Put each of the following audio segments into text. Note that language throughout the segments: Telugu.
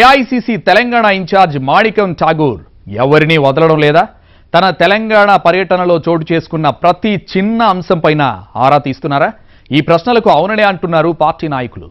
ఏఐసిసి తెలంగాణ ఇన్ఛార్జ్ మాణికం ఠాగూర్ ఎవరినీ వదలడం లేదా తన తెలంగాణ పర్యటనలో చోటు చేసుకున్న ప్రతి చిన్న అంశంపైన ఆరా తీస్తున్నారా ఈ ప్రశ్నలకు అవుననే అంటున్నారు పార్టీ నాయకులు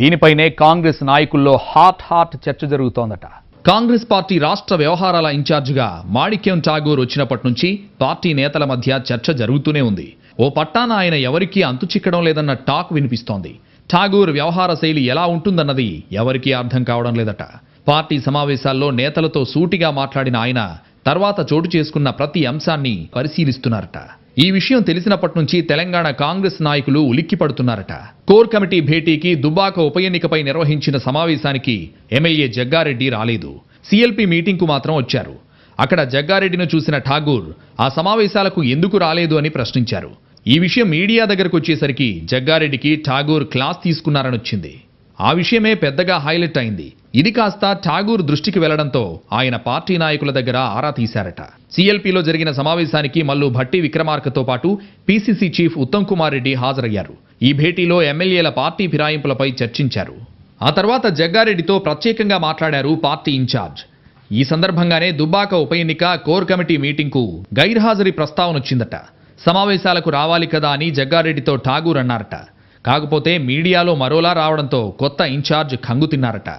దీనిపైనే కాంగ్రెస్ నాయకుల్లో హాట్ హాట్ చర్చ జరుగుతోందట కాంగ్రెస్ పార్టీ రాష్ట్ర వ్యవహారాల ఇన్ఛార్జిగా మాణిక్యం ఠాగూర్ వచ్చినప్పటి నుంచి పార్టీ నేతల మధ్య చర్చ జరుగుతూనే ఉంది ఓ పట్టాన ఆయన ఎవరికీ అంతు చిక్కడం లేదన్న టాక్ వినిపిస్తోంది ఠాగూర్ వ్యవహార శైలి ఎలా ఉంటుందన్నది ఎవరికీ అర్థం కావడం లేదట పార్టీ సమావేశాల్లో నేతలతో సూటిగా మాట్లాడిన ఆయన తర్వాత చోటు చేసుకున్న ప్రతి అంశాన్ని పరిశీలిస్తున్నారట ఈ విషయం తెలిసినప్పటి నుంచి తెలంగాణ కాంగ్రెస్ నాయకులు ఉలిక్కిపడుతున్నారట కోర్ కమిటీ భేటీకి దుబ్బాక ఉప ఎన్నికపై నిర్వహించిన సమావేశానికి ఎమ్మెల్యే జగ్గారెడ్డి రాలేదు సిఎల్పి మీటింగ్కు మాత్రం వచ్చారు అక్కడ జగ్గారెడ్డిను చూసిన ఠాగూర్ ఆ సమావేశాలకు ఎందుకు రాలేదు అని ప్రశ్నించారు ఈ విషయం మీడియా దగ్గరకు వచ్చేసరికి జగ్గారెడ్డికి ఠాగూర్ క్లాస్ తీసుకున్నారని వచ్చింది ఆ విషయమే పెద్దగా హైలైట్ అయింది ఇది కాస్త ఠాగూర్ దృష్టికి వెళ్లడంతో ఆయన పార్టీ నాయకుల దగ్గర ఆరా తీశారట సిఎల్పిలో జరిగిన సమావేశానికి మల్లు భట్టి విక్రమార్కతో పాటు పీసీసీ చీఫ్ ఉత్తమ్ కుమార్ రెడ్డి హాజరయ్యారు ఈ భేటీలో ఎమ్మెల్యేల పార్టీ ఫిరాయింపులపై చర్చించారు ఆ తర్వాత జగ్గారెడ్డితో ప్రత్యేకంగా మాట్లాడారు పార్టీ ఇన్ఛార్జ్ ఈ సందర్భంగానే దుబ్బాక ఉప ఎన్నిక కోర్ కమిటీ మీటింగ్కు గైర్హాజరీ ప్రస్తావన వచ్చిందట సమావేశాలకు రావాలి కదా అని జగ్గారెడ్డితో ఠాగూర్ అన్నారట కాకపోతే మీడియాలో మరోలా రావడంతో కొత్త ఇన్ఛార్జ్ కంగు తిన్నారట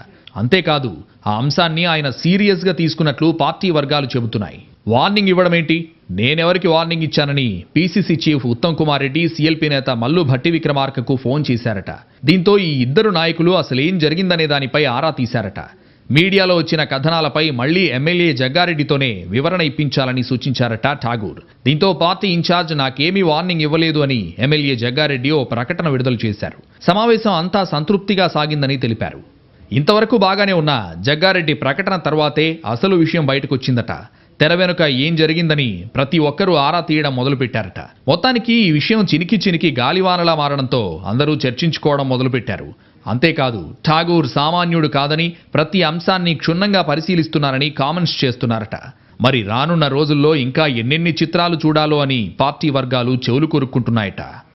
అంతేకాదు ఆ అంశాన్ని ఆయన సీరియస్గా తీసుకున్నట్లు పార్టీ వర్గాలు చెబుతున్నాయి వార్నింగ్ ఇవ్వడమేంటి నేనెవరికి వార్నింగ్ ఇచ్చానని PCC chief Uttam Kumar Reddy CLP నేత మల్లు భట్టి విక్రమార్కకు ఫోన్ చేశారట దీంతో ఈ ఇద్దరు నాయకులు అసలేం జరిగిందనే దానిపై ఆరా తీశారట మీడియాలో వచ్చిన కథనాలపై మళ్లీ ఎమ్మెల్యే జగ్గారెడ్డితోనే వివరణ ఇప్పించాలని సూచించారట ఠాగూర్ దీంతో పార్టీ ఇన్ఛార్జ్ నాకేమీ వార్నింగ్ ఇవ్వలేదు అని ఎమ్మెల్యే జగ్గారెడ్డి ఓ ప్రకటన విడుదల చేశారు సమావేశం అంతా సంతృప్తిగా సాగిందని తెలిపారు ఇంతవరకు బాగానే ఉన్న జగ్గారెడ్డి ప్రకటన తర్వాతే అసలు విషయం బయటకొచ్చిందట తెర వెనుక ఏం జరిగిందని ప్రతి ఒక్కరూ ఆరా తీయడం మొదలుపెట్టారట మొత్తానికి ఈ విషయం చినికి చినికి గాలివానలా మారడంతో అందరూ చర్చించుకోవడం మొదలుపెట్టారు అంతేకాదు ఠాగూర్ సామాన్యుడు కాదని ప్రతి అంశాన్ని క్షుణ్ణంగా పరిశీలిస్తున్నారని కామెంట్స్ చేస్తున్నారట మరి రానున్న రోజుల్లో ఇంకా ఎన్నెన్ని చిత్రాలు చూడాలో అని పార్టీ వర్గాలు చెవులు కొరుక్కుంటున్నాయట